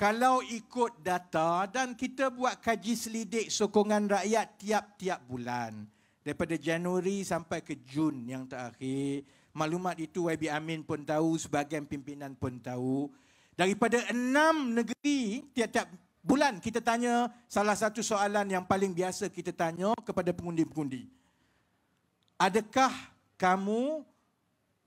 kalau ikut data dan kita buat kaji selidik sokongan rakyat tiap-tiap bulan daripada Januari sampai ke Jun yang terakhir maklumat itu YB Amin pun tahu sebahagian pimpinan pun tahu daripada enam negeri tiap-tiap bulan kita tanya salah satu soalan yang paling biasa kita tanya kepada pengundi-pengundi adakah kamu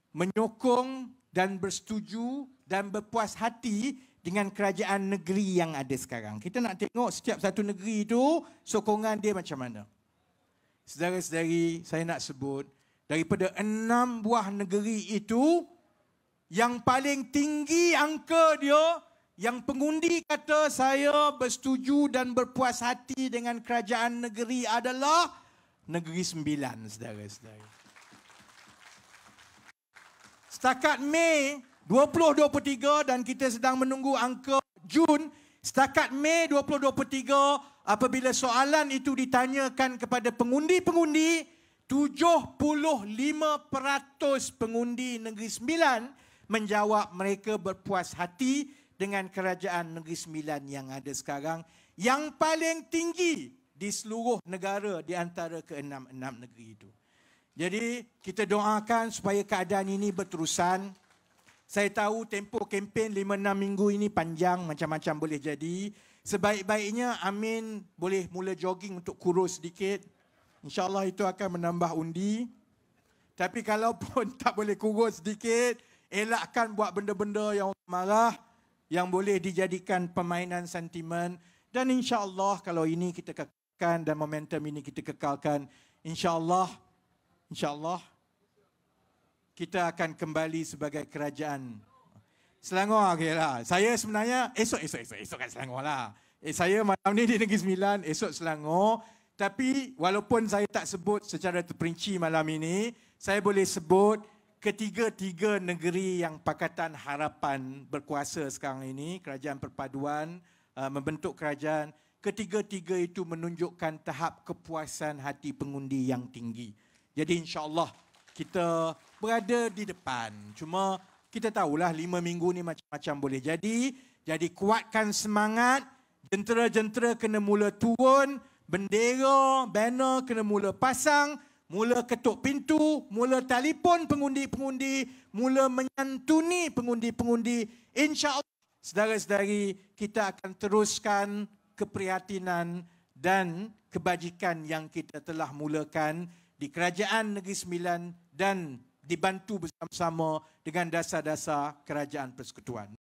menyokong dan bersetuju dan berpuas hati dengan kerajaan negeri yang ada sekarang. Kita nak tengok setiap satu negeri itu sokongan dia macam mana. Saudara-saudari, saya nak sebut daripada enam buah negeri itu yang paling tinggi angka dia yang pengundi kata saya bersetuju dan berpuas hati dengan kerajaan negeri adalah Negeri Sembilan, saudara-saudari. Setakat Mei, 2023 dan kita sedang menunggu angka Jun setakat Mei 2023 apabila soalan itu ditanyakan kepada pengundi-pengundi 75% pengundi Negeri Sembilan menjawab mereka berpuas hati dengan kerajaan Negeri Sembilan yang ada sekarang yang paling tinggi di seluruh negara di antara keenam-enam negeri itu. Jadi kita doakan supaya keadaan ini berterusan. Saya tahu tempoh kempen 5-6 minggu ini panjang macam-macam boleh jadi. Sebaik-baiknya Amin boleh mula jogging untuk kurus sedikit. InsyaAllah itu akan menambah undi. Tapi kalau pun tak boleh kurus sedikit, elakkan buat benda-benda yang marah, yang boleh dijadikan permainan sentimen. Dan insyaAllah kalau ini kita kekalkan dan momentum ini kita kekalkan, insyaAllah, insyaAllah, kita akan kembali sebagai kerajaan Selangor okay lah. Saya sebenarnya esok esok esok esok kan Selangor lah. Eh, saya malam ni di Negeri Sembilan, esok Selangor. Tapi walaupun saya tak sebut secara terperinci malam ini, saya boleh sebut ketiga-tiga negeri yang Pakatan Harapan berkuasa sekarang ini, kerajaan perpaduan, uh, membentuk kerajaan. Ketiga-tiga itu menunjukkan tahap kepuasan hati pengundi yang tinggi. Jadi insyaAllah kita berada di depan. Cuma kita tahulah lima minggu ni macam-macam boleh jadi. Jadi kuatkan semangat. Jentera-jentera kena mula turun. Bendera, banner kena mula pasang. Mula ketuk pintu. Mula telefon pengundi-pengundi. Mula menyantuni pengundi-pengundi. InsyaAllah, saudara-saudari, kita akan teruskan keprihatinan dan kebajikan yang kita telah mulakan di kerajaan Negeri Sembilan dan dibantu bersama-sama dengan dasar-dasar kerajaan persekutuan.